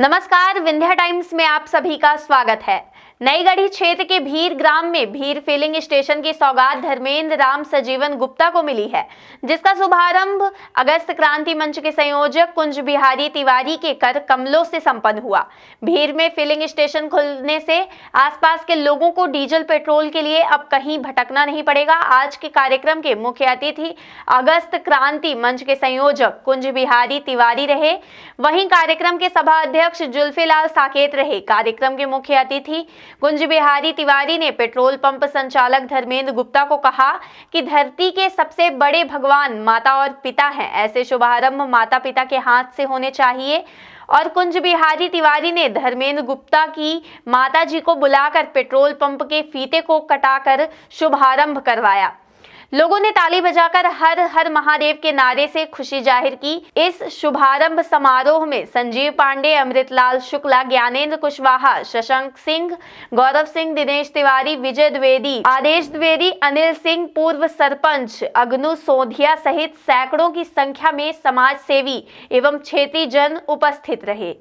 नमस्कार विंध्या टाइम्स में आप सभी का स्वागत है नईगढ़ी क्षेत्र के भीर ग्राम में भीर फिलिंग स्टेशन की सौगात धर्मेंद्र राम सजीवन गुप्ता को मिली है जिसका शुभारंभ अगस्त क्रांति मंच के संयोजक कुंज बिहारी तिवारी के कर कमलों से संपन्न हुआ भीर में फिलिंग स्टेशन खुलने से आसपास के लोगों को डीजल पेट्रोल के लिए अब कहीं भटकना नहीं पड़ेगा आज के कार्यक्रम के मुख्य अतिथि अगस्त क्रांति मंच के संयोजक कुंज बिहारी तिवारी रहे वही कार्यक्रम के सभा अध्यक्ष जुल्फीलाल साकेत रहे कार्यक्रम के मुख्य अतिथि कुंज बिहारी तिवारी ने पेट्रोल पंप संचालक धर्मेंद्र गुप्ता को कहा कि धरती के सबसे बड़े भगवान माता और पिता हैं ऐसे शुभारंभ माता पिता के हाथ से होने चाहिए और कुंज बिहारी तिवारी ने धर्मेंद्र गुप्ता की माता जी को बुलाकर पेट्रोल पंप के फीते को कटाकर शुभारंभ करवाया लोगों ने ताली बजाकर हर हर महादेव के नारे से खुशी जाहिर की इस शुभारंभ समारोह में संजीव पांडे अमृतलाल शुक्ला ज्ञानेन्द्र कुशवाहा शशंक सिंह गौरव सिंह दिनेश तिवारी विजय द्विवेदी आदेश द्विवेदी अनिल सिंह पूर्व सरपंच अग्नु सोधिया सहित सैकड़ों की संख्या में समाज सेवी एवं क्षेत्रीय जन उपस्थित रहे